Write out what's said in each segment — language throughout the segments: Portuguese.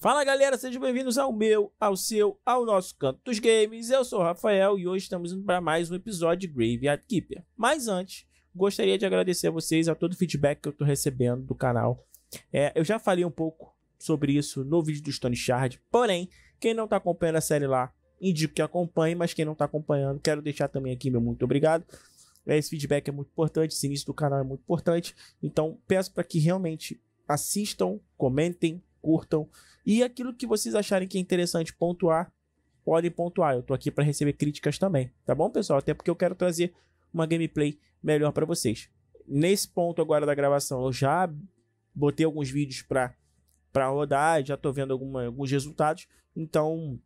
Fala galera, sejam bem-vindos ao meu, ao seu, ao nosso canto dos games. Eu sou o Rafael e hoje estamos indo para mais um episódio de Graveyard Keeper. Mas antes, gostaria de agradecer a vocês a todo o feedback que eu estou recebendo do canal. É, eu já falei um pouco sobre isso no vídeo do Stone Shard, porém, quem não está acompanhando a série lá, indico que acompanhe, mas quem não está acompanhando, quero deixar também aqui meu muito obrigado. É, esse feedback é muito importante, esse início do canal é muito importante, então peço para que realmente assistam, comentem, curtam. E aquilo que vocês acharem que é interessante pontuar, podem pontuar. Eu tô aqui para receber críticas também, tá bom, pessoal? Até porque eu quero trazer uma gameplay melhor para vocês. Nesse ponto agora da gravação, eu já botei alguns vídeos para para rodar, já tô vendo alguma, alguns resultados. Então,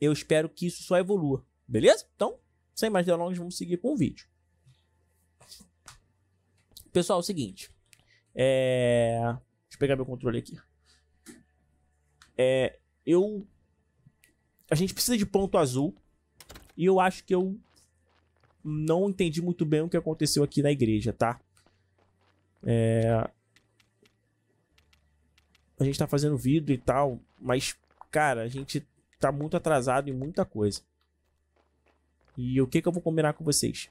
eu espero que isso só evolua, beleza? Então, sem mais delongas, vamos seguir com o vídeo. Pessoal, é o seguinte. É... Deixa eu pegar meu controle aqui. É, eu. A gente precisa de ponto azul. E eu acho que eu não entendi muito bem o que aconteceu aqui na igreja, tá? É... A gente tá fazendo vidro e tal, mas, cara, a gente tá muito atrasado em muita coisa. E o que que eu vou combinar com vocês?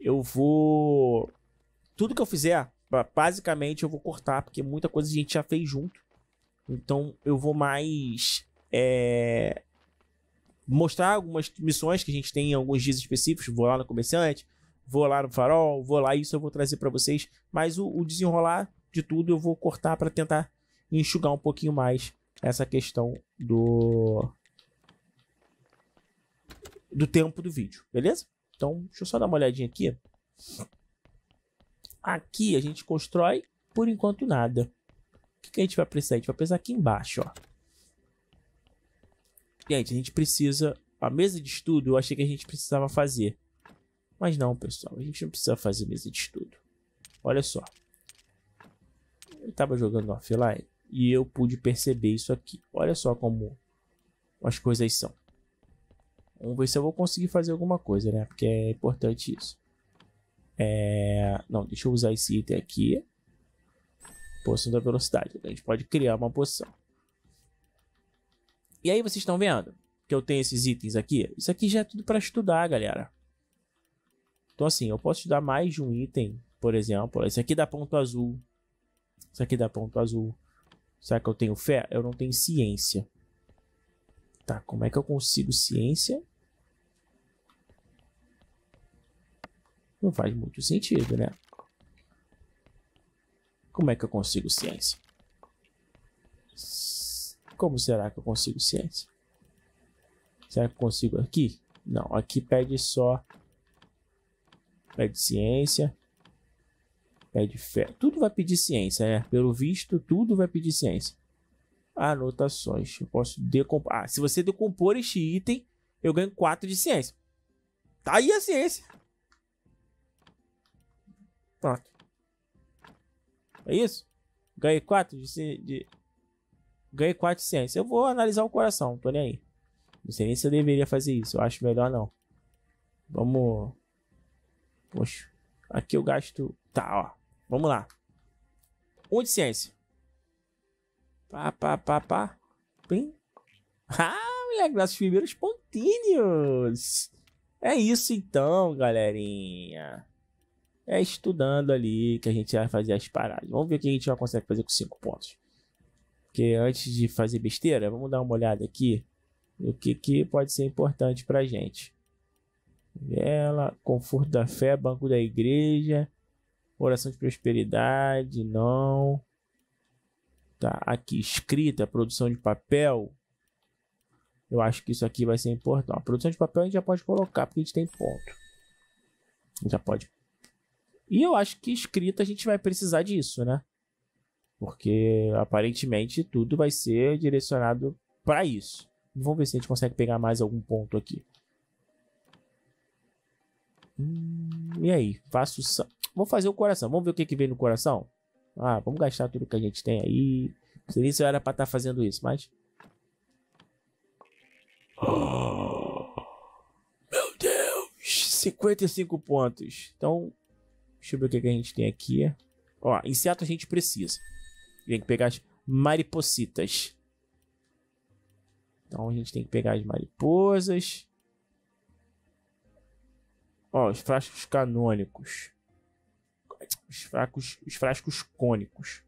Eu vou... Tudo que eu fizer, basicamente eu vou cortar, porque muita coisa a gente já fez junto. Então eu vou mais é, mostrar algumas missões que a gente tem em alguns dias específicos. Vou lá no comerciante, vou lá no farol, vou lá isso eu vou trazer para vocês. Mas o, o, desenrolar de tudo eu vou cortar para tentar enxugar um pouquinho mais essa questão do do tempo do vídeo, beleza? Então deixa eu só dar uma olhadinha aqui. Aqui a gente constrói por enquanto nada que, que a gente vai precisar? A gente vai precisar aqui embaixo, ó. Gente, a gente precisa... A mesa de estudo eu achei que a gente precisava fazer. Mas não, pessoal. A gente não precisa fazer mesa de estudo. Olha só. Eu tava jogando offline e eu pude perceber isso aqui. Olha só como as coisas são. Vamos ver se eu vou conseguir fazer alguma coisa, né? Porque é importante isso. É... Não, deixa eu usar esse item aqui. Poção da velocidade. Né? A gente pode criar uma poção. E aí vocês estão vendo que eu tenho esses itens aqui. Isso aqui já é tudo para estudar, galera. Então assim, eu posso estudar mais de um item. Por exemplo, esse aqui dá ponto azul. esse aqui dá ponto azul. Será que eu tenho fé? Eu não tenho ciência. Tá, como é que eu consigo ciência? Não faz muito sentido, né? Como é que eu consigo ciência? Como será que eu consigo ciência? Será que eu consigo aqui? Não, aqui pede só. Pede ciência. Pede fé. Tudo vai pedir ciência, né? Pelo visto, tudo vai pedir ciência. Anotações. Eu posso decompor. Ah, se você decompor este item, eu ganho 4 de ciência. Tá aí a ciência. Pronto. É isso? Ganhei 4 de, de. Ganhei 4 de ciência. Eu vou analisar o coração, não tô nem aí. Não sei nem se eu deveria fazer isso. Eu acho melhor não. Vamos. Poxa. Aqui eu gasto. Tá, ó. Vamos lá. 1 um de ciência. Pá, pá, pá, pá. Pim. Ah, moleque, nossos primeiros pontinhos. É isso então, galerinha é estudando ali que a gente vai fazer as paradas. Vamos ver o que a gente já consegue fazer com cinco pontos. Porque antes de fazer besteira, vamos dar uma olhada aqui no que, que pode ser importante pra gente. Vela, conforto da fé, banco da igreja, oração de prosperidade, não. Tá, aqui, escrita, produção de papel. Eu acho que isso aqui vai ser importante. A produção de papel a gente já pode colocar, porque a gente tem ponto. Já pode e eu acho que escrita a gente vai precisar disso, né? Porque aparentemente tudo vai ser direcionado para isso. Vamos ver se a gente consegue pegar mais algum ponto aqui. Hum, e aí? Faço. Vou fazer o coração. Vamos ver o que, que vem no coração? Ah, vamos gastar tudo que a gente tem aí. Não sei nem se eu era pra estar tá fazendo isso, mas. Ah, meu Deus! 55 pontos. Então, Deixa eu ver o que, que a gente tem aqui. Ó, inseto a gente precisa. Tem que pegar as maripositas. Então a gente tem que pegar as mariposas. Ó, os frascos canônicos. Os, fracos, os frascos cônicos.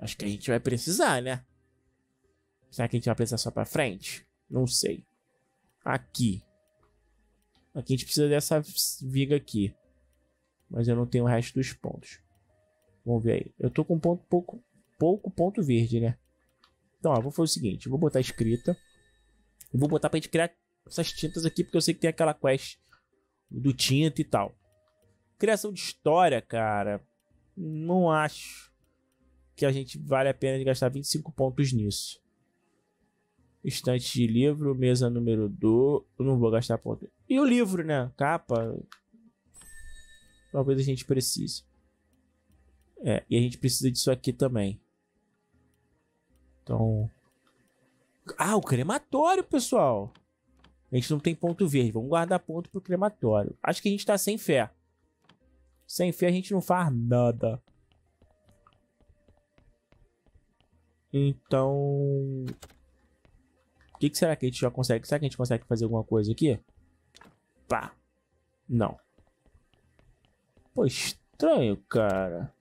Acho que a gente vai precisar, né? Será que a gente vai precisar só pra frente? Não sei. Aqui. Aqui a gente precisa dessa viga aqui mas eu não tenho o resto dos pontos. Vamos ver aí. Eu tô com ponto pouco, pouco ponto verde, né? Então, ó, vou fazer o seguinte, vou botar escrita. E vou botar pra gente criar essas tintas aqui, porque eu sei que tem aquela quest do tinta e tal. Criação de história, cara, não acho que a gente vale a pena de gastar 25 pontos nisso. Estante de livro, mesa número 2, eu não vou gastar ponto. E o livro, né? Capa, talvez a gente precise. É, e a gente precisa disso aqui também. Então. Ah, o crematório, pessoal! A gente não tem ponto verde. Vamos guardar ponto pro crematório. Acho que a gente tá sem fé. Sem fé a gente não faz nada. Então. O que, que, será que a gente já consegue? Será que a gente consegue fazer alguma coisa aqui? Pá! Não. Pô, estranho, cara.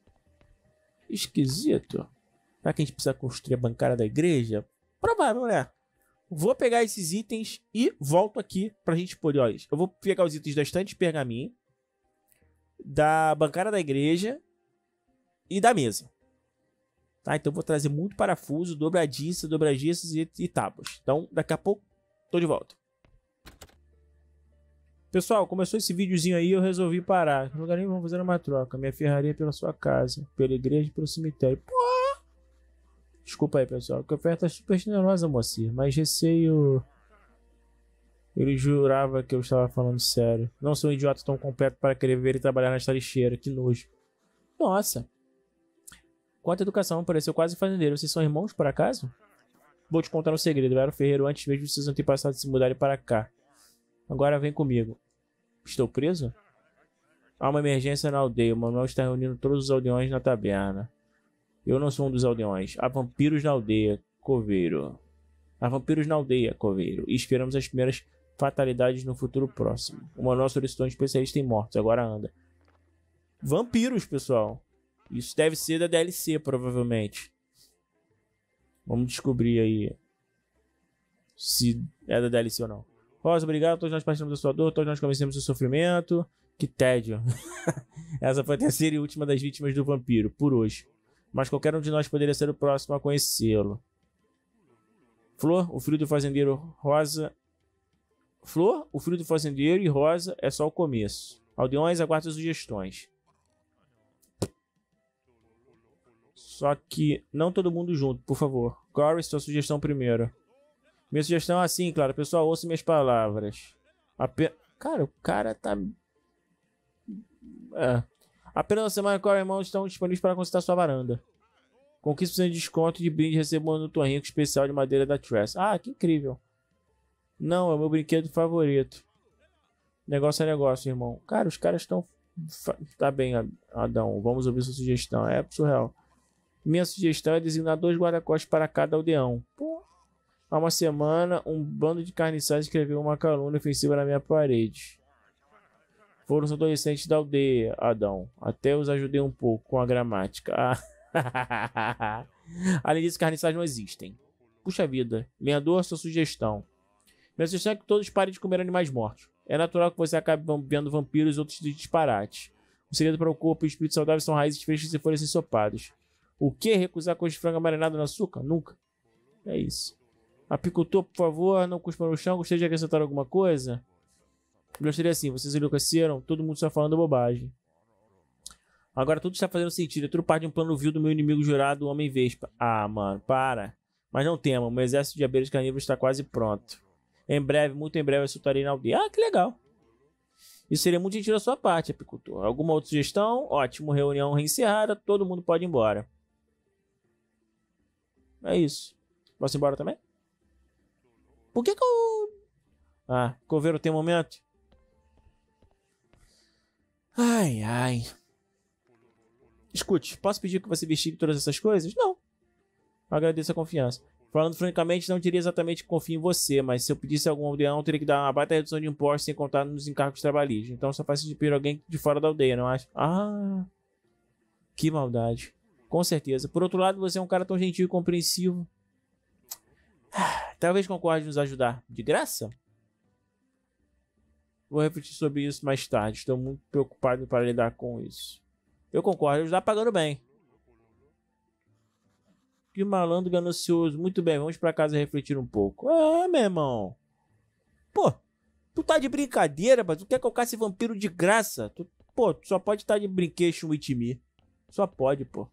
Esquisito. Será que a gente precisa construir a bancada da igreja? Provável, né? Vou pegar esses itens e volto aqui pra gente poder. eu vou pegar os itens da estante de pergaminho, da bancada da igreja e da mesa. Tá? Então vou trazer muito parafuso, dobradiça, dobradiças e, e tábuas. Então daqui a pouco tô de volta. Pessoal, começou esse videozinho aí, eu resolvi parar. No lugar nenhum, vamos fazer uma troca. Minha ferraria é pela sua casa, pela igreja e pelo cemitério. Pô! Desculpa aí, pessoal, que a oferta é super generosa, moça, mas receio. Ele jurava que eu estava falando sério. Não sou um idiota tão completo para querer viver e trabalhar nesta lixeira, que nojo. Nossa! Quanta educação, pareceu quase fazendeiro. Vocês são irmãos, por acaso? Vou te contar um segredo. Eu era o ferreiro antes mesmo de seus antepassados se mudarem para cá. Agora vem comigo. Estou preso? Há uma emergência na aldeia. O Manuel está reunindo todos os aldeões na taberna. Eu não sou um dos aldeões. Há vampiros na aldeia, coveiro. Há vampiros na aldeia, coveiro. E esperamos as primeiras fatalidades no futuro próximo. O Manuel solicitou um especialista em mortos. Agora anda. Vampiros, pessoal. Isso deve ser da DLC, provavelmente. Vamos descobrir aí se é da DLC ou não. Rosa, obrigado, todos nós partimos da sua dor, todos nós conhecemos o sofrimento. Que tédio. Essa foi a terceira e última das vítimas do vampiro, por hoje. Mas qualquer um de nós poderia ser o próximo a conhecê-lo. Flor, o filho do fazendeiro Rosa. Flor, o filho do fazendeiro e Rosa é só o começo. Aldeões aguarda sugestões. Só que não todo mundo junto, por favor. Corey, sua sugestão primeiro. Minha sugestão é assim, claro, pessoal, ouça minhas palavras. Ape... Cara, o cara tá. É. Apenas na semana Core Irmãos estão disponíveis para consultar sua varanda. Com 15% de desconto de brinde recebo um torrinho especial de madeira da Tress. Ah, que incrível. Não, é o meu brinquedo favorito. Negócio é negócio, irmão. Cara, os caras estão. Tá bem, Adão. Vamos ouvir sua sugestão. É surreal. Minha sugestão é designar dois guarda-costas para cada aldeão. Porra. Há uma semana, um bando de carniçais escreveu uma calúnia ofensiva na minha parede. Foram os adolescentes da aldeia, Adão. Até os ajudei um pouco com a gramática. Ah, Além disso, carniçais não existem. Puxa vida, minha dor sua sugestão. Minha sugestão é que todos parem de comer animais mortos. É natural que você acabe vendo vampiros e outros disparates. O segredo para o corpo e o espírito saudável são raízes frescas e folhas ensopadas. O que recusar coisa de frango marinado no açúcar? Nunca. É isso. Apicultor, por favor, não cuspa no chão. Gostaria de acrescentar alguma coisa? Gostaria assim, vocês enlouqueceram, todo mundo está falando bobagem. Agora tudo está fazendo sentido. É tudo parte de um plano vil do meu inimigo jurado, o Homem Vespa. Ah, mano, para. Mas não tema, meu exército de abelhas carnívoras está quase pronto. Em breve, muito em breve, eu soltarei na aldeia. Ah, que legal. Isso seria muito gentil da sua parte, apicultor. Alguma outra sugestão? Ótimo, reunião reencerrada, todo mundo pode ir embora. É isso. Posso ir embora também? Por que que eu... Ah, Coveiro, tem momento? Ai, ai. Escute, posso pedir que você investigue todas essas coisas? Não. Agradeço a confiança. Falando francamente, não diria exatamente que confio em você, mas se eu pedisse algum aldeão, teria que dar uma baita redução de impostos sem contar nos encargos trabalhistas. Então só faz de pedir alguém de fora da aldeia, não acha? Ah, que maldade. Com certeza. Por outro lado, você é um cara tão gentil e compreensivo. Ah. Talvez concorde nos ajudar de graça? Vou refletir sobre isso mais tarde. Estou muito preocupado para lidar com isso. Eu concordo, ajudar pagando bem. Que malandro ganancioso. Muito bem, vamos para casa refletir um pouco. Ah, meu irmão. Pô, tu tá de brincadeira, mas tu quer colocar esse vampiro de graça? Tu, pô, tu só pode estar tá de brinquedo with me. Só pode, pô.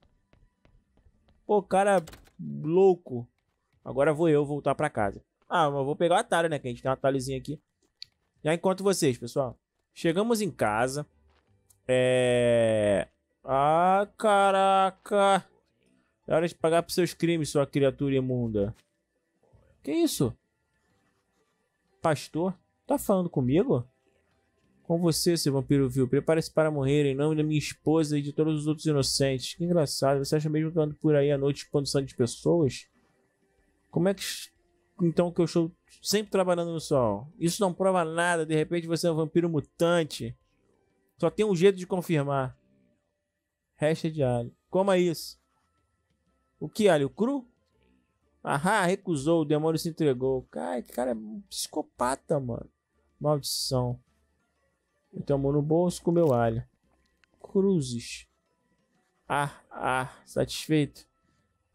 Pô, cara louco. Agora vou eu voltar para casa. Ah, mas vou pegar o atalho, né? Que a gente tem um atalhozinho aqui. Já encontro vocês, pessoal. Chegamos em casa. É... Ah, caraca. É hora de pagar por seus crimes, sua criatura imunda. Que isso? Pastor? Tá falando comigo? Com você, seu vampiro vil. Prepare-se para morrer em nome da minha esposa e de todos os outros inocentes. Que engraçado. Você acha mesmo que eu ando por aí à noite expondo sangue de pessoas? Como é que então que eu estou sempre trabalhando no sol? Isso não prova nada, de repente você é um vampiro mutante. Só tem um jeito de confirmar. Resta é de alho. Coma isso. O que, alho cru? Ahá, recusou, o demônio se entregou. Cara, que cara é um psicopata, mano. Maldição. Meteu a mão no bolso, comeu alho. Cruzes. Ah, ah, satisfeito.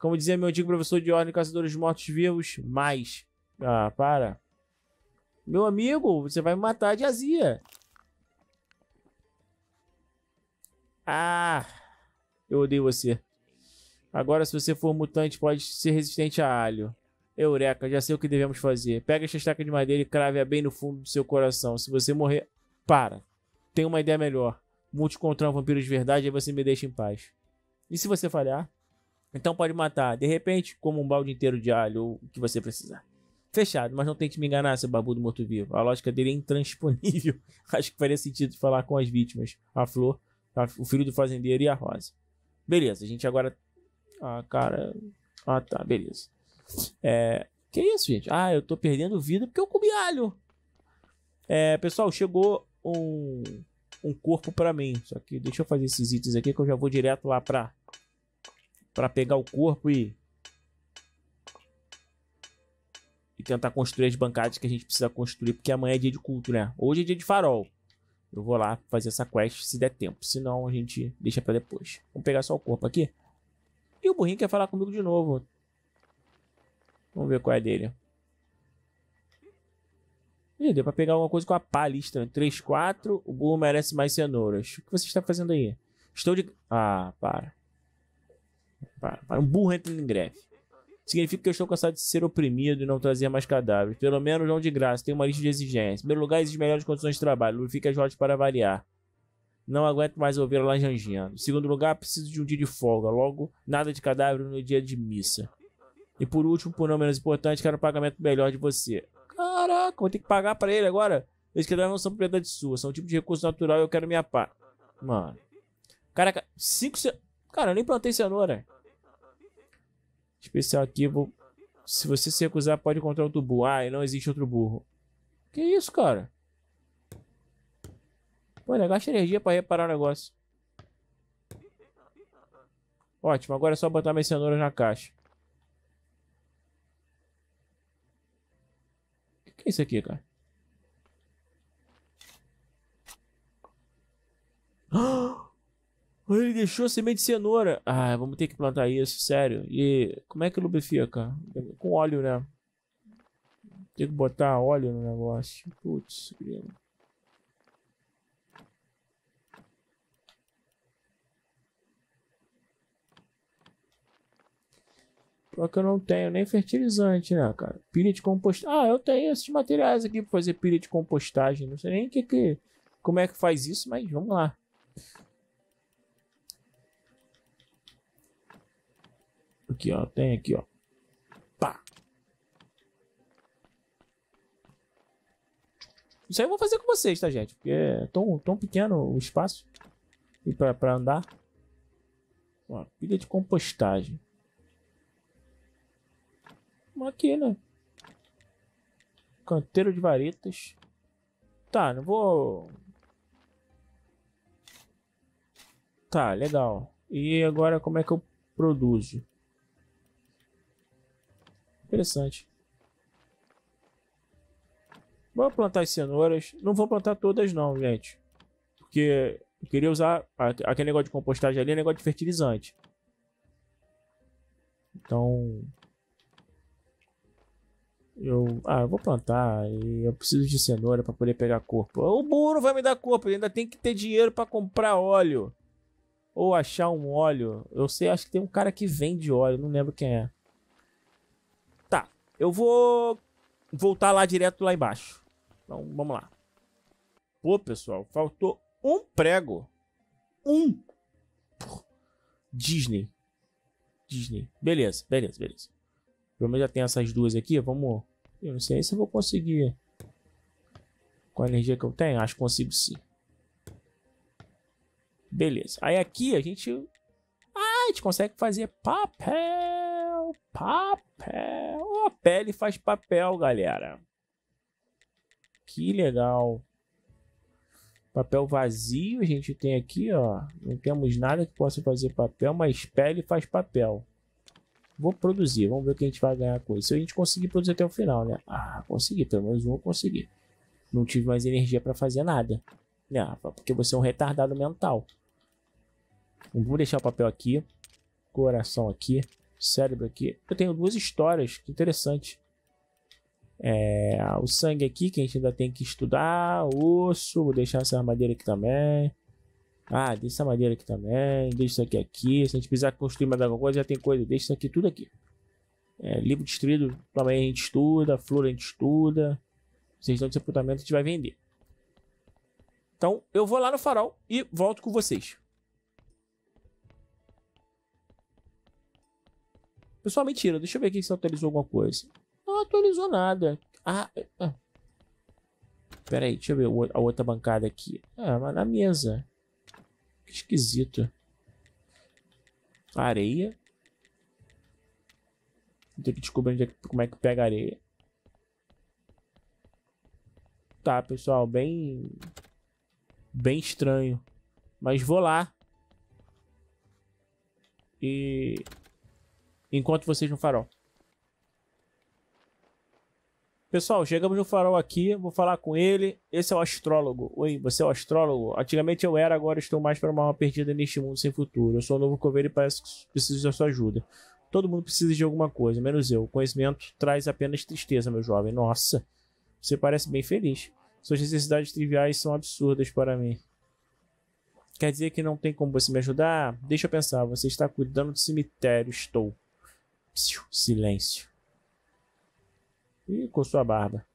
Como dizia meu antigo professor de ordem Caçadores de Mortos-Vivos, mais. Ah, para. Meu amigo, você vai me matar de azia. Ah, eu odeio você. Agora, se você for mutante, pode ser resistente a alho. Eureka, já sei o que devemos fazer. Pega esta estaca de madeira e crave-a bem no fundo do seu coração. Se você morrer... Para. Tenho uma ideia melhor. Mute contra um vampiro de verdade e você me deixa em paz. E se você falhar? Então pode matar, de repente, como um balde inteiro de alho ou o que você precisar. Fechado, mas não tente me enganar, seu do morto-vivo. A lógica dele é intransponível. Acho que faria sentido falar com as vítimas: a Flor, a, o filho do fazendeiro e a Rosa. Beleza, a gente agora. Ah, cara. Ah, tá, beleza. É. Que isso, gente? Ah, eu tô perdendo vida porque eu comi alho. É, pessoal, chegou um, um corpo para mim. Só que deixa eu fazer esses itens aqui que eu já vou direto lá pra para pegar o corpo e e tentar construir as bancadas que a gente precisa construir, porque amanhã é dia de culto, né? Hoje é dia de farol. Eu vou lá fazer essa quest se der tempo, senão a gente deixa para depois. Vamos pegar só o corpo aqui. E o burrinho quer falar comigo de novo. Vamos ver qual é dele. Ih, deu pra pegar alguma coisa com a pá lista. 3, 4. O burro merece mais cenouras. O que você está fazendo aí? Estou de. Ah, para. Para um burro entra em greve. Significa que eu estou cansado de ser oprimido e não trazer mais cadáveres. Pelo menos não de graça. Tem uma lista de exigências. Em primeiro lugar, exige melhores condições de trabalho. Lubrifica as rodas para variar. Não aguento mais ouvir ela janjando. Em segundo lugar, preciso de um dia de folga. Logo, nada de cadáver no dia de missa. E por último, por não menos importante, quero um pagamento melhor de você. Caraca, vou ter que pagar para ele agora. Eles que não são propriedade sua, são um tipo de recurso natural e eu quero minha pá. Mano. Caraca, cinco ce... Cara, eu nem plantei cenoura. Tipo, especial aqui, vou... se você se recusar, pode encontrar outro burro. Ah, e não existe outro burro. Que isso, cara? Pô, gasta energia pra reparar o negócio. Ótimo, agora é só botar minhas cenouras na caixa. O que, que é isso aqui, cara? Ah! Ele deixou semente de cenoura. Ah, vamos ter que plantar isso, sério. E como é que lubrifica? Com óleo, né? Tem que botar óleo no negócio. Putz, grilo. Só que eu não tenho nem fertilizante, né, cara? Pilha de compostagem. Ah, eu tenho esses materiais aqui pra fazer pilha de compostagem. Não sei nem que, que como é que faz isso, mas vamos lá. Aqui, ó. Tem aqui, ó. Pá. Isso aí eu vou fazer com vocês, tá, gente? Porque é tão, tão pequeno o espaço e pra, pra andar. Ó, pilha de compostagem. Aqui, né? Canteiro de varetas. Tá, não vou... Tá, legal. E agora como é que eu produzo? Interessante. Vou plantar as cenouras. Não vou plantar todas não, gente. Porque eu queria usar aquele negócio de compostagem ali, é negócio de fertilizante. Então... Eu, ah, eu vou plantar e eu preciso de cenoura para poder pegar corpo. O burro vai me dar corpo, ainda tem que ter dinheiro para comprar óleo. Ou achar um óleo. Eu sei, acho que tem um cara que vende óleo, não lembro quem é. Eu vou voltar lá direto lá embaixo. Então, vamos lá. Pô, pessoal, faltou um prego. Um. Disney. Disney. Beleza, beleza, beleza. Pelo menos já tem essas duas aqui. Vamos. Eu não sei se eu vou conseguir. Com a energia que eu tenho, acho que consigo sim. Beleza. Aí aqui a gente. Ah, a gente consegue fazer papel. Papel a pele faz papel, galera. Que legal. Papel vazio a gente tem aqui, ó. Não temos nada que possa fazer papel, mas pele faz papel. Vou produzir, vamos ver o que a gente vai ganhar com isso. Se a gente conseguir produzir até o final, né? Ah, consegui, pelo menos um eu consegui. Não tive mais energia para fazer nada. Né? Porque você é um retardado mental. Vou deixar o papel aqui. Coração aqui cérebro aqui, eu tenho duas histórias interessantes. É, o sangue aqui que a gente ainda tem que estudar, osso, vou deixar essa madeira aqui também. Ah, deixa essa madeira aqui também, deixa isso aqui aqui. Se a gente precisar construir mais alguma coisa, já tem coisa, deixa isso aqui tudo aqui. É, livro destruído também a gente estuda, flor a gente estuda. Vocês estão de sepultamento, a gente vai vender. Então eu vou lá no farol e volto com vocês. Pessoal, mentira. Deixa eu ver aqui se atualizou alguma coisa. Não atualizou nada. Ah, ah. Pera aí, deixa eu ver a outra bancada aqui. Ah, mas na mesa. Que esquisito. Areia. Tem que descobrir é, como é que pega areia. Tá, pessoal, bem... Bem estranho. Mas vou lá. E... Enquanto vocês no farol. Pessoal, chegamos no farol aqui, vou falar com ele. Esse é o astrólogo. Oi, você é o astrólogo? Antigamente eu era, agora estou mais para uma alma perdida neste mundo sem futuro. Eu sou o novo coveiro e parece que preciso da sua ajuda. Todo mundo precisa de alguma coisa, menos eu. O conhecimento traz apenas tristeza, meu jovem. Nossa, você parece bem feliz. Suas necessidades triviais são absurdas para mim. Quer dizer que não tem como você me ajudar? Deixa eu pensar, você está cuidando do cemitério, estou silêncio. E coçou a barba.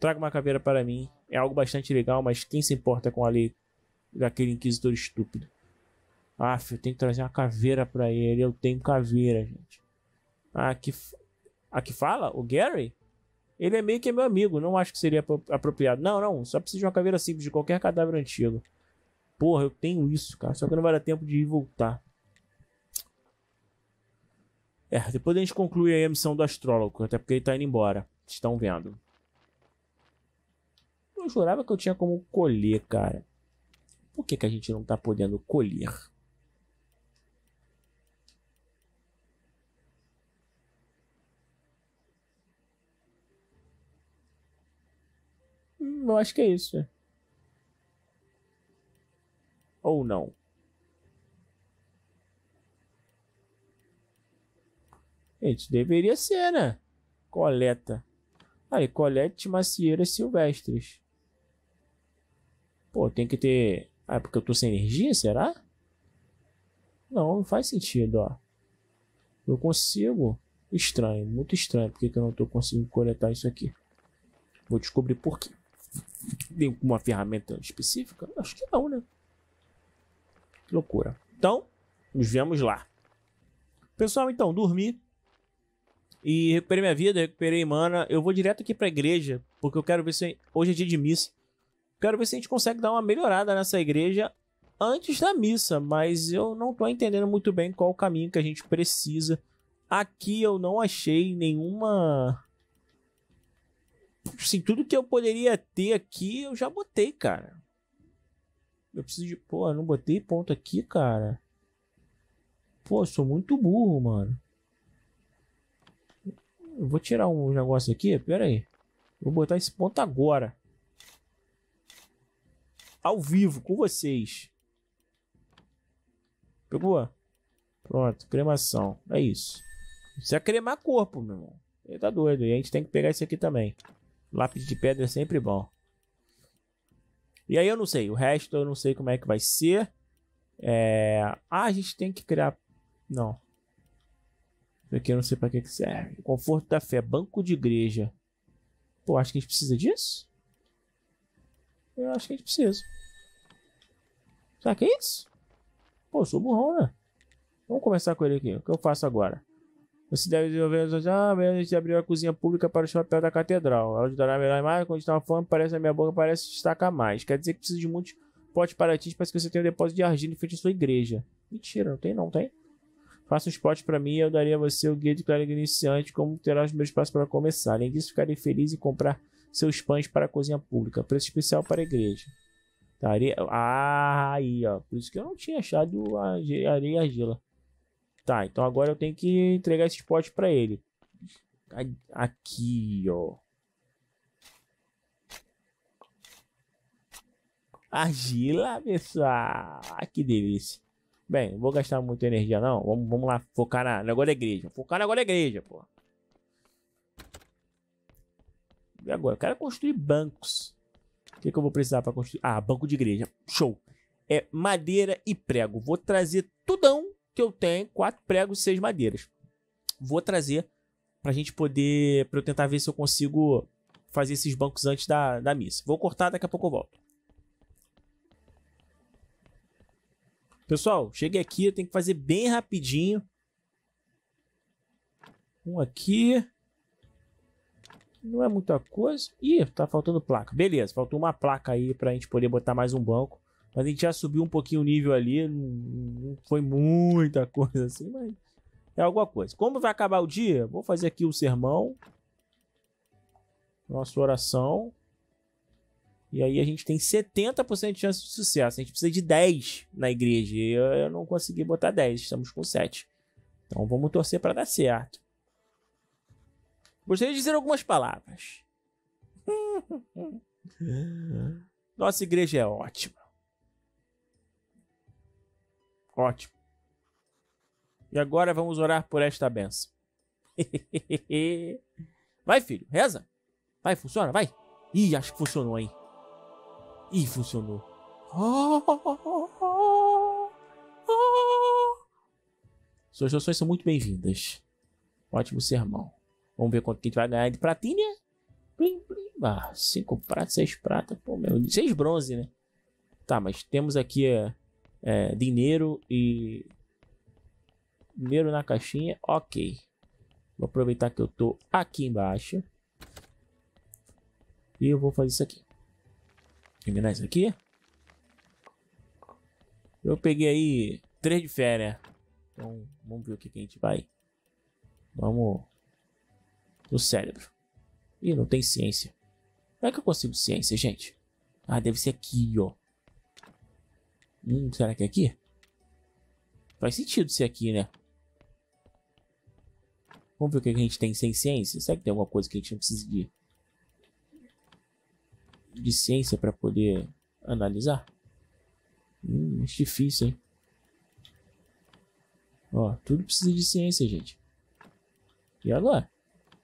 Traga uma caveira para mim. É algo bastante legal, mas quem se importa com a lei daquele inquisidor estúpido? Ah, eu tenho que trazer uma caveira para ele. Eu tenho caveira, gente. Ah, que, a que fala? O Gary? Ele é meio que meu amigo, não acho que seria apropriado. Não, não, só precisa de uma caveira simples de qualquer cadáver antigo. Porra, eu tenho isso, cara, só que não vai dar tempo de ir voltar. É, depois a gente conclui a missão do astrólogo, até porque ele tá indo embora. Estão vendo. Eu jurava que eu tinha como colher, cara. Por que, que a gente não tá podendo colher? Hum, eu acho que é isso. Ou não. deveria ser, né? Coleta. Aí, ah, colete macieiras silvestres. Pô, tem que ter. Ah, porque eu tô sem energia, será? Não, não faz sentido, ó. Eu consigo. Estranho, muito estranho. Por que, que eu não tô conseguindo coletar isso aqui? Vou descobrir por quê. Tem uma ferramenta específica? Acho que não, né? Que loucura. Então, nos vemos lá. Pessoal, então, dormir e recuperei minha vida, recuperei mana. Eu vou direto aqui pra igreja, porque eu quero ver se. Hoje é dia de missa. Quero ver se a gente consegue dar uma melhorada nessa igreja antes da missa, mas eu não tô entendendo muito bem qual o caminho que a gente precisa. Aqui eu não achei nenhuma. Sim, tudo que eu poderia ter aqui eu já botei, cara. Eu preciso de. Pô, eu não botei ponto aqui, cara. Pô, eu sou muito burro, mano. Eu vou tirar um negócio aqui, pera aí. Vou botar esse ponto agora. Ao vivo, com vocês. Pegou? Pronto, cremação. É isso. Precisa é cremar corpo, meu irmão. Ele tá doido. E a gente tem que pegar esse aqui também. Lápis de pedra é sempre bom. E aí eu não sei. O resto eu não sei como é que vai ser. É... Ah, a gente tem que criar... Não. Isso aqui eu não sei para que, que serve. Conforto da fé, banco de igreja. Pô, acho que a gente precisa disso? Eu acho que a gente precisa. Será que é isso? Pô, eu sou burrão, né? Vamos começar com ele aqui. O que eu faço agora? Você deve desenvolver ah, amanhã a gente abriu a cozinha pública para o chapéu da catedral. Ela ajudará a melhorar a quando está fome, parece a minha boca parece destacar mais. Quer dizer que precisa de muitos potes para ti, parece que você tem um depósito de argila em frente à sua igreja. Mentira, não tem não, tem? Faça um spot para mim e eu daria a você o guia de clérigo iniciante, como terá os meus passos para começar. Além disso, ficarei feliz em comprar seus pães para a cozinha pública. Preço especial para a igreja. Taria. Tá, ah, aí, ó. Por isso que eu não tinha achado a areia e argila. Tá, então agora eu tenho que entregar esse spot para ele. Aqui, ó. Argila, pessoal. Ah, que delícia. Bem, não vou gastar muita energia, não. Vamos, vamos lá focar na, negócio da igreja. Focar no negócio da igreja, pô. E agora? Eu quero é construir bancos. O que, que eu vou precisar para construir? Ah, banco de igreja. Show. É madeira e prego. Vou trazer tudão que eu tenho. Quatro pregos e seis madeiras. Vou trazer pra gente poder... Pra eu tentar ver se eu consigo fazer esses bancos antes da, da missa. Vou cortar, daqui a pouco eu volto. Pessoal, cheguei aqui, eu tenho que fazer bem rapidinho. Um aqui. Não é muita coisa. Ih, tá faltando placa. Beleza, faltou uma placa aí pra gente poder botar mais um banco. Mas a gente já subiu um pouquinho o nível ali. Não foi muita coisa assim, mas é alguma coisa. Como vai acabar o dia? Vou fazer aqui o sermão. Nossa oração. E aí a gente tem 70% de chance de sucesso. A gente precisa de 10 na igreja. E eu, eu não consegui botar 10, estamos com 7. Então vamos torcer para dar certo. Gostaria de dizer algumas palavras. Nossa igreja é ótima. Ótimo. E agora vamos orar por esta benção. Vai, filho, reza. Vai, funciona, vai. Ih, acho que funcionou, hein? E funcionou. Suas noções são muito bem-vindas. Ótimo sermão. Vamos ver quanto que a gente vai ganhar de pratinha. Plim, plim. Ah, cinco pratos, seis pratas. Pô, meu, seis bronze, né? Tá, mas temos aqui é, é, dinheiro e. Dinheiro na caixinha. Ok. Vou aproveitar que eu tô aqui embaixo. E eu vou fazer isso aqui. Terminar isso aqui. Eu peguei aí três de férias. Então, vamos ver o que, que a gente vai. Vamos. No cérebro. Ih, não tem ciência. Como é que eu consigo ciência, gente? Ah, deve ser aqui, ó. Hum, será que é aqui? Faz sentido ser aqui, né? Vamos ver o que a gente tem sem ciência. Será que tem alguma coisa que a gente não precisa de de ciência para poder analisar? Hum, é difícil, hein? Ó, tudo precisa de ciência, gente. E agora?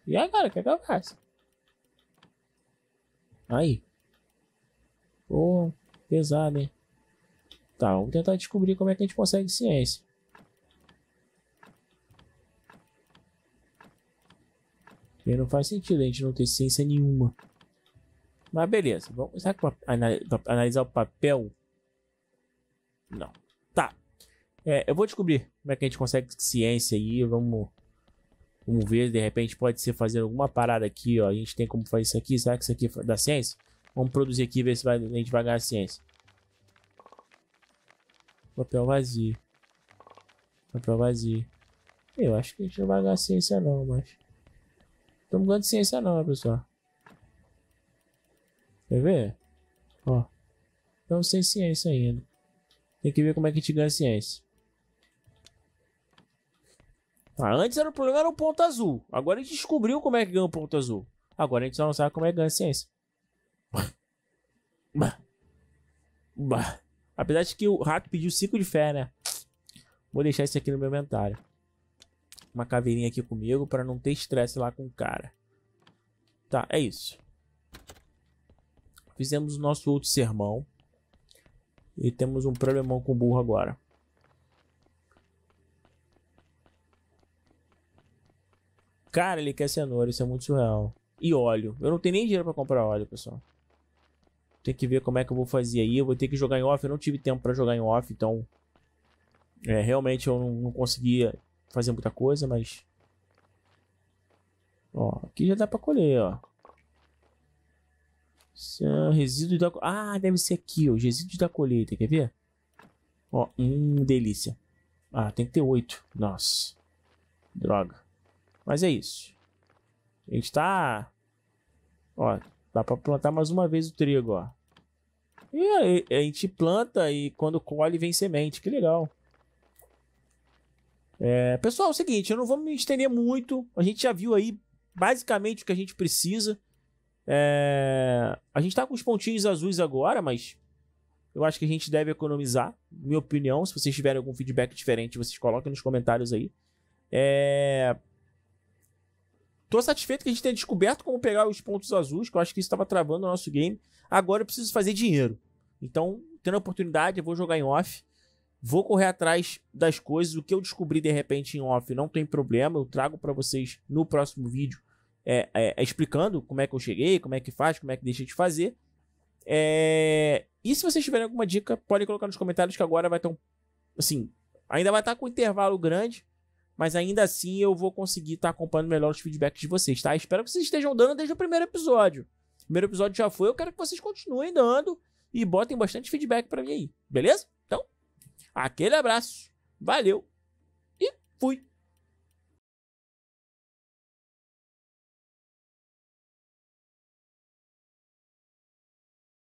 E agora? O que, é que eu faço? Aí. Pô, pesado, hein? Tá, vamos tentar descobrir como é que a gente consegue ciência. Porque não faz sentido a gente não ter ciência nenhuma. Mas beleza, vamos analisar o papel. Não. Tá. É, eu vou descobrir como é que a gente consegue ciência aí. Vamos, vamos ver. De repente pode ser fazer alguma parada aqui. Ó. A gente tem como fazer isso aqui. Será que isso aqui é da ciência? Vamos produzir aqui e ver se vai, a gente vai ganhar ciência. Papel vazio. Papel vazio. Eu acho que a gente não vai ganhar ciência não, mas... estamos ganhando ciência não, né, pessoal. Quer ver? Ó. Estamos sem ciência ainda. Tem que ver como é que a gente ganha ciência. Ah, antes era o problema era o ponto azul. Agora a gente descobriu como é que ganha o ponto azul. Agora a gente só não sabe como é que ganha ciência. Bah. Bah. Apesar de que o rato pediu 5 de fé, né? Vou deixar isso aqui no meu inventário. Uma caveirinha aqui comigo para não ter estresse lá com o cara. Tá, é isso. Fizemos o nosso outro sermão. E temos um problemão com o burro agora. Cara, ele quer cenoura, isso é muito surreal. E óleo. Eu não tenho nem dinheiro pra comprar óleo, pessoal. Tem que ver como é que eu vou fazer aí. Eu vou ter que jogar em off. Eu não tive tempo pra jogar em off, então... É, realmente eu não, não conseguia fazer muita coisa, mas... Ó, aqui já dá pra colher, ó. Ah, resíduo da... Ah, deve ser aqui, ó. resíduo da colheita, quer ver? Ó, hum, delícia. Ah, tem que ter oito. Nossa. Droga. Mas é isso. A gente tá... Ó, dá pra plantar mais uma vez o trigo, ó. E a gente planta e quando colhe vem semente. Que legal. É, pessoal, é o seguinte, eu não vou me estender muito. A gente já viu aí basicamente o que a gente precisa. É... A gente tá com os pontinhos azuis agora, mas eu acho que a gente deve economizar. Minha opinião, se vocês tiverem algum feedback diferente, vocês coloquem nos comentários aí. É... Tô satisfeito que a gente tenha descoberto como pegar os pontos azuis, que eu acho que isso estava travando o nosso game. Agora eu preciso fazer dinheiro. Então, tendo a oportunidade, eu vou jogar em off. Vou correr atrás das coisas. O que eu descobri de repente em off não tem problema. Eu trago para vocês no próximo vídeo é, é, é, explicando como é que eu cheguei, como é que faz, como é que deixa de fazer. É... E se vocês tiverem alguma dica, podem colocar nos comentários que agora vai estar, um. Assim, ainda vai estar tá com um intervalo grande, mas ainda assim eu vou conseguir estar tá acompanhando melhor os feedbacks de vocês, tá? Espero que vocês estejam dando desde o primeiro episódio. O primeiro episódio já foi, eu quero que vocês continuem dando e botem bastante feedback para mim aí, beleza? Então, aquele abraço, valeu e fui!